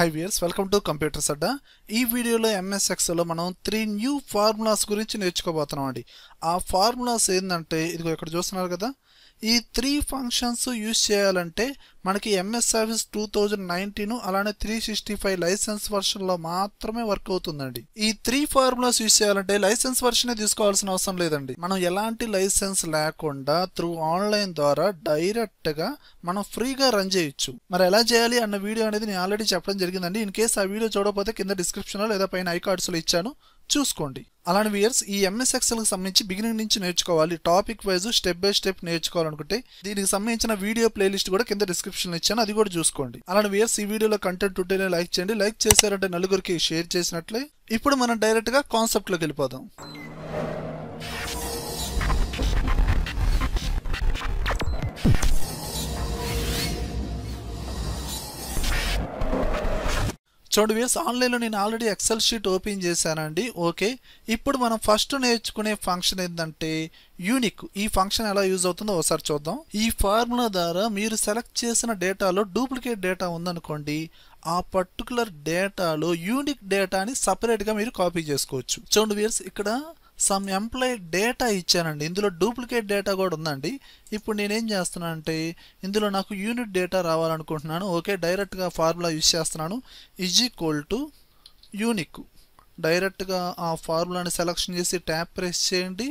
high viewers welcome to computers అడ్డ ఈ వీడియోలో ఎంఎస్ మనం త్రీ న్యూ ఫార్ములాస్ గురించి నేర్చుకోబోతున్నాం అండి ఆ ఫార్ములాస్ ఏంటంటే ఇదిగో ఇక్కడ చూస్తున్నారు కదా ఈ త్రీ ఫంక్షన్స్ యూజ్ చేయాలంటే మనకి MS office two thousand nineteen అలానే త్రీ సిక్స్టీ ఫైవ్ లైసెన్స్ లో మాత్రమే వర్క్ అవుతుందండి ఈ త్రీ ఫార్ములాస్ యూజ్ చేయాలంటే లైసెన్స్ వర్షన్ తీసుకోవాల్సిన అవసరం లేదండి మనం ఎలాంటి లైసెన్స్ లేకుండా త్రూ ఆన్లైన్ ద్వారా డైరెక్ట్గా మనం ఫ్రీగా రన్ చేయొచ్చు మరి ఎలా చేయాలి అన్న వీడియో అనేది నేను ఆల్రెడీ చెప్పడం జరిగిందండి ఇన్ కేసు ఆ వీడియో చూడకపోతే కింద డిస్క్రిప్షన్లో లేదా పైన ఐ లో ఇచ్చాను చూసుకోండి అలాంటి వ్యూయర్స్ ఈ ఎంఎస్ ఎక్సెల్కి సంబంధించి బిగినింగ్ నుంచి నేర్చుకోవాలి topic wise step by step నేర్చుకోవాలనుకుంటే దీనికి సంబంధించిన వీడియో ప్లేలిస్ట్ కూడా కింద డిస్క్రిప్షన్ ఇచ్చాను అది కూడా చూసుకోండి అలాంటి వ్యూయర్స్ ఈ వీడియోలో కంటెంట్ ఉంటే లైక్ చేయండి లైక్ చేశారంటే నలుగురికి షేర్ చేసినట్లే ఇప్పుడు మనం డైరెక్ట్గా కాన్సెప్ట్లోకి వెళ్ళిపోదాం చూడు వేస్ ఆన్లైన్లో నేను ఆల్రెడీ ఎక్సెల్ షీట్ ఓపెన్ చేశానండి ఓకే ఇప్పుడు మనం ఫస్ట్ నేర్చుకునే ఫంక్షన్ ఏంటంటే యూనిక్ ఈ ఫంక్షన్ ఎలా యూజ్ అవుతుందో ఒకసారి చూద్దాం ఈ ఫార్ములా ద్వారా మీరు సెలెక్ట్ చేసిన డేటాలో డూప్లికేట్ డేటా ఉందనుకోండి ఆ పర్టికులర్ డేటాలో యూనిక్ డేటాని సపరేట్గా మీరు కాపీ చేసుకోవచ్చు చూడు వేర్స్ ఇక్కడ సమ్ ఎంప్లాయీ డేటా ఇచ్చానండి ఇందులో డూప్లికేట్ డేటా కూడా ఉందండి ఇప్పుడు నేనేం చేస్తున్నాను అంటే ఇందులో నాకు యూనిట్ డేటా రావాలనుకుంటున్నాను ఓకే డైరెక్ట్గా ఫార్ములా యూజ్ చేస్తున్నాను ఇజ్ ఈక్వల్ టు యూనిక్ డైరెక్ట్గా ఆ ఫార్ములాని సెలక్షన్ చేసి ట్యాప్ ప్రెస్ చేయండి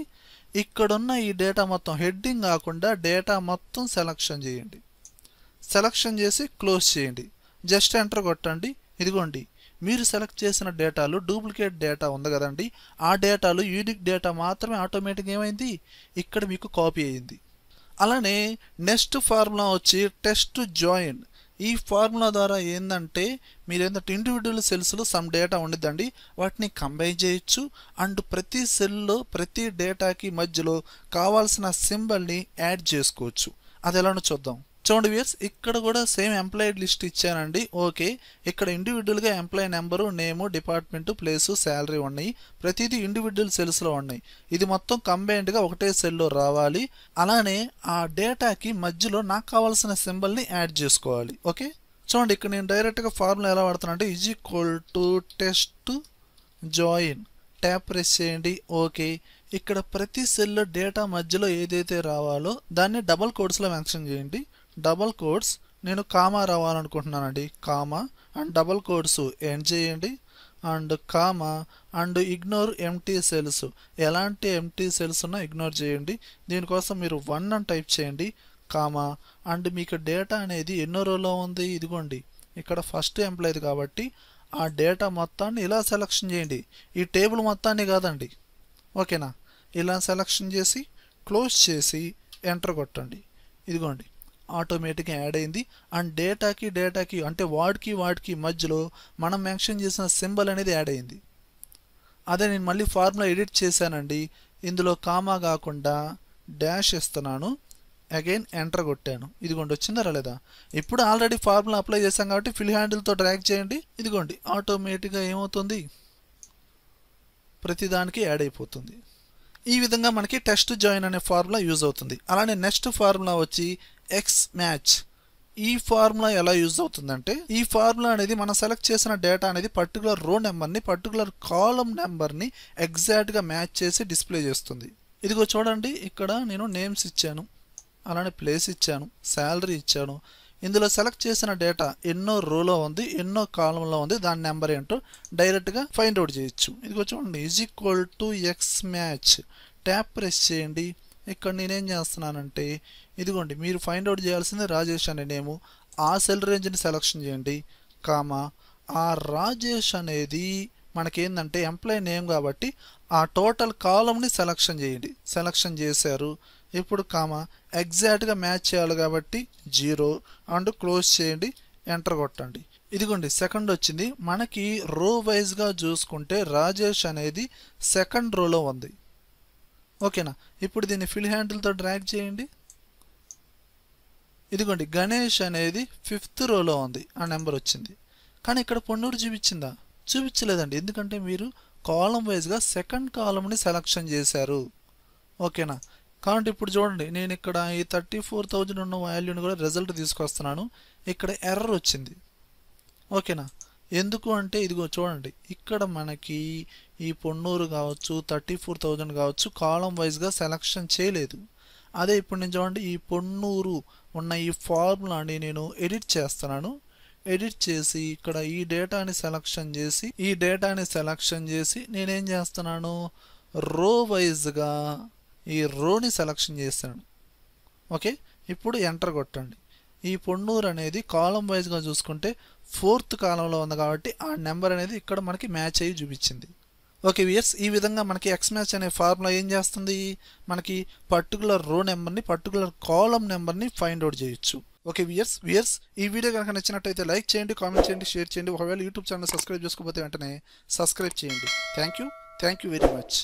ఇక్కడున్న ఈ డేటా మొత్తం హెడ్డింగ్ కాకుండా డేటా మొత్తం సెలక్షన్ చేయండి సెలక్షన్ చేసి క్లోజ్ చేయండి జస్ట్ ఎంటర్ కొట్టండి ఇదిగోండి మీరు సెలెక్ట్ చేసిన డేటాలు డూప్లికేట్ డేటా ఉంది కదండి ఆ డేటాలు యూనిక్ డేటా మాత్రమే ఆటోమేటిక్ ఏమైంది ఇక్కడ మీకు కాపీ అయింది అలానే నెక్స్ట్ ఫార్ములా వచ్చి టెస్ట్ జాయిన్ ఈ ఫార్ములా ద్వారా ఏంటంటే మీరు ఏంటంటే ఇండివిజువల్ సెల్స్లో సమ్ డేటా ఉండిద్దండి వాటిని కంబైన్ చేయొచ్చు అండ్ ప్రతి సెల్లో ప్రతి డేటాకి మధ్యలో కావాల్సిన సింబల్ని యాడ్ చేసుకోవచ్చు అది ఎలానో చూద్దాం చూడండి వ్యూర్స్ ఇక్కడ కూడా సేమ్ ఎంప్లాయిడ్ లిస్ట్ ఇచ్చానండి ఓకే ఇక్కడ ఇండివిజువల్గా employee number name department place salary ఉన్నాయి ప్రతిదీ ఇండివిజువల్ సెల్స్లో ఉన్నాయి ఇది మొత్తం కంబైన్డ్గా ఒకటే సెల్లో రావాలి అలానే ఆ డేటాకి మధ్యలో నాకు కావాల్సిన సింబల్ని యాడ్ చేసుకోవాలి ఓకే చూడండి ఇక్కడ నేను డైరెక్ట్గా ఫార్ములా ఎలా వాడుతున్నా అంటే is equal to text join tab press చేయండి ఓకే ఇక్కడ ప్రతి సెల్లో డేటా మధ్యలో ఏదైతే రావాలో దాన్ని డబల్ కోడ్స్లో మెన్షన్ చేయండి డబల్ కోడ్స్ నేను కామా రావాలనుకుంటున్నానండి comma and double quotes end చేయండి and comma and ignore empty cells ఎలాంటి ఎంటీ సెల్స్ ఉన్నా ఇగ్నోర్ చేయండి దీనికోసం మీరు వన్ అని టైప్ చేయండి కామా అండ్ మీకు డేటా అనేది ఎన్నో రోలో ఉంది ఇదిగోండి ఇక్కడ ఫస్ట్ ఎంప్లాయిది కాబట్టి ఆ డేటా మొత్తాన్ని ఇలా సెలక్షన్ చేయండి ఈ టేబుల్ మొత్తాన్ని కాదండి ఓకేనా ఇలా సెలక్షన్ చేసి క్లోజ్ చేసి ఎంటర్ కొట్టండి ఇదిగోండి ఆటోమేటిక్గా యాడ్ అయింది అండ్ డేటాకి డేటాకి అంటే వార్డ్కి వార్డ్కి మధ్యలో మనం మెన్షన్ చేసిన సింబల్ అనేది యాడ్ అయింది అదే నేను మళ్ళీ ఫార్ములా ఎడిట్ చేశానండి ఇందులో కామా కాకుండా డాష్ ఇస్తున్నాను అగైన్ ఎంటర్ కొట్టాను ఇదిగోండి వచ్చిందా రాలేదా ఇప్పుడు ఆల్రెడీ ఫార్ములా అప్లై చేశాం కాబట్టి ఫిల్ హ్యాండిల్తో డ్రాగ్ చేయండి ఇదిగోండి ఆటోమేటిక్గా ఏమవుతుంది ప్రతిదానికి యాడ్ అయిపోతుంది ఈ విధంగా మనకి టెస్ట్ జాయిన్ అనే ఫార్ములా యూజ్ అవుతుంది అలానే నెక్స్ట్ ఫార్ములా వచ్చి ఎక్స్ మ్యాచ్ ఈ ఫార్ములా ఎలా యూజ్ అవుతుందంటే ఈ ఫార్ములా అనేది మనం సెలెక్ట్ చేసిన డేటా అనేది పర్టికులర్ రో నెంబర్ని పర్టికులర్ కాలం నెంబర్ని ఎగ్జాక్ట్గా మ్యాచ్ చేసి డిస్ప్లే చేస్తుంది ఇదిగో చూడండి ఇక్కడ నేను నేమ్స్ ఇచ్చాను అలానే ప్లేస్ ఇచ్చాను శాలరీ ఇచ్చాను ఇందులో సెలెక్ట్ చేసిన డేటా ఎన్నో రోలో ఉంది ఎన్నో కాలంలో ఉంది దాని నెంబర్ ఏంటో డైరెక్ట్గా ఫైండ్ అవుట్ చేయొచ్చు ఇదిగో చూడండి is equal to X match tab press చేయండి ఇక్కడ నేనేం చేస్తున్నానంటే ఇదిగోండి మీరు ఫైండ్ అవుట్ చేయాల్సింది రాజేష్ అనే నేము ఆ సెల్ రేంజ్ని సెలక్షన్ చేయండి కామా ఆ రాజేష్ అనేది మనకేందంటే ఎంప్లాయీ నేమ్ కాబట్టి ఆ టోటల్ కాలంని సెలక్షన్ చేయండి సెలక్షన్ చేశారు ఇప్పుడు కామా ఎగ్జాక్ట్గా మ్యాచ్ చేయాలి కాబట్టి జీరో అండ్ క్లోజ్ చేయండి ఎంటర్ కొట్టండి ఇదిగోండి సెకండ్ వచ్చింది మనకి రో వైజ్గా చూసుకుంటే రాజేష్ అనేది సెకండ్ రోలో ఉంది ఓకేనా ఇప్పుడు దీన్ని ఫిల్ హ్యాండిల్తో డ్రాగ్ చేయండి ఇదిగోండి గణేష్ అనేది ఫిఫ్త్ రోలో ఉంది ఆ నెంబర్ వచ్చింది కానీ ఇక్కడ పొన్నూరు చూపించిందా చూపించలేదండి ఎందుకంటే మీరు కాలం వైజ్గా సెకండ్ కాలంని సెలక్షన్ చేశారు ఓకేనా కాబట్టి ఇప్పుడు చూడండి నేను ఇక్కడ ఈ థర్టీ ఫోర్ థౌజండ్ ఉన్న వాల్యూని కూడా రిజల్ట్ తీసుకొస్తున్నాను ఇక్కడ ఎర్రర్ వచ్చింది ఓకేనా ఎందుకు అంటే ఇదిగో చూడండి ఇక్కడ మనకి ఈ పొన్నూరు కావచ్చు థర్టీ ఫోర్ థౌజండ్ కావచ్చు కాలం వైజ్గా సెలక్షన్ చేయలేదు అదే ఇప్పుడు నేను చూడండి ఈ పొన్నూరు ఉన్న ఈ ఫార్ములాని నేను ఎడిట్ చేస్తున్నాను ఎడిట్ చేసి ఇక్కడ ఈ డేటాని సెలక్షన్ చేసి ఈ డేటాని సెలక్షన్ చేసి నేనేం చేస్తున్నాను రో వైజ్గా ఈ రోని సెలక్షన్ చేస్తాను ఓకే ఇప్పుడు ఎంటర్ కొట్టండి ఈ పొన్నూరు అనేది కాలం వైజ్గా చూసుకుంటే ఫోర్త్ కాలంలో ఉంది కాబట్టి ఆ నెంబర్ అనేది ఇక్కడ మనకి మ్యాచ్ అయ్యి చూపించింది ఓకే వియర్స్ ఈ విధంగా మనకి ఎక్స్ మ్యాచ్ అనే ఫార్ములా ఏం చేస్తుంది మనకి పర్టికులర్ రో నెంబర్ని పర్టికులర్ కాలం నెంబర్ని ఫైండ్ అవుట్ చేయొచ్చు ఓకే వియర్స్ వియర్స్ ఈ వీడియో కనుక నచ్చినట్టయితే లైక్ చేయండి కామెంట్ చేయండి షేర్ చేయండి ఒకవేళ యూట్యూబ్ ఛానల్ సబ్స్క్రైబ్ చేసుకోకపోతే వెంటనే సబ్స్క్రైబ్ చేయండి thank you thank you very much